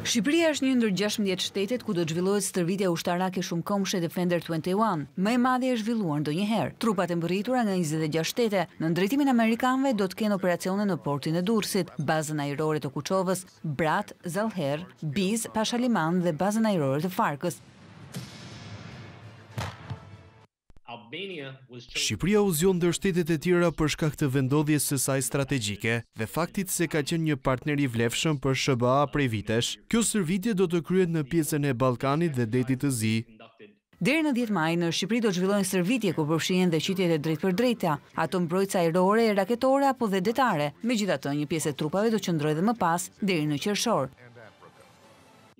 Shqipëria është një ndër 16 shtetet ku do të zhvillohet stërvitja ushtarake shumë komshe Defender 21. Më e madhe është zhvilluar ndonjëherë. Trupat e mbërritura nga 26 shtete në ndërtimin amerikanëve do të kenë operacione në portin e Durrësit, bazën ajrore të Kuçovës, Brat, Zalher, Biz, Pashaliman dhe bazën ajrore të Farkës. Shqipëria u zion dër shtetet e tjera për shkak të vendodhjes së saj strategjike dhe faktit se ka qenë një partneri vlefshëm për SBA prej vitesh. Kjo sërvitje do të kryet në pjesën e Balkanit dhe detit të zi. Deri në 10 maj, në Shqipëri do zhvillojnë sërvitje ku përfshihen dhe qytjet e drejt për drejta, ato mbrojtës erore, raketore apo dhe detare. Me gjitha të, një pjesë e trupave do qëndroj dhe më pas, deri në qërshorë.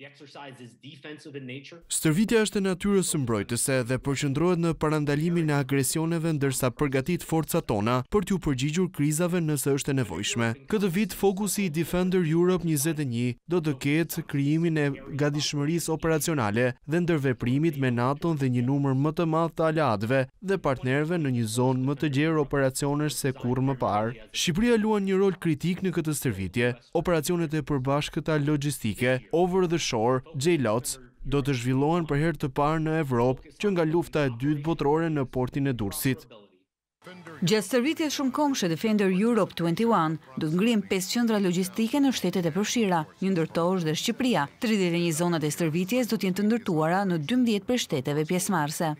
Stërvitja është e natyrës së mbrojtëse dhe përqëndrohet në parandalimin e agresioneve ndërsa përgatit forca tona për t'ju përgjigjur krizave nëse është e nevojshme. Këtë vit, fokusi i Defender Europe 21 do të ketë kryimin e gadishmëris operacionale dhe ndërveprimit me NATO-n dhe një numër më të madh të aliatëve dhe partnerve në një zonë më të gjerë operacionesh se kur më parë. Shqipëria luan një rol kritik në këtë stërvitje, operacionet e përbashkëta logjistike, over the qershor, Gjellots, do të zhvillohen për herë të parë në Evropë që nga lufta e dytë botrore në portin e Durësit. Gjatë sërvitje shumë shë Defender Europe 21, do të ngrim 500 logistike në shtetet e përshira, një ndërtojsh dhe Shqipria. 31 zonat e sërvitjes do t'jen të ndërtuara në 12 për shteteve pjesmarse.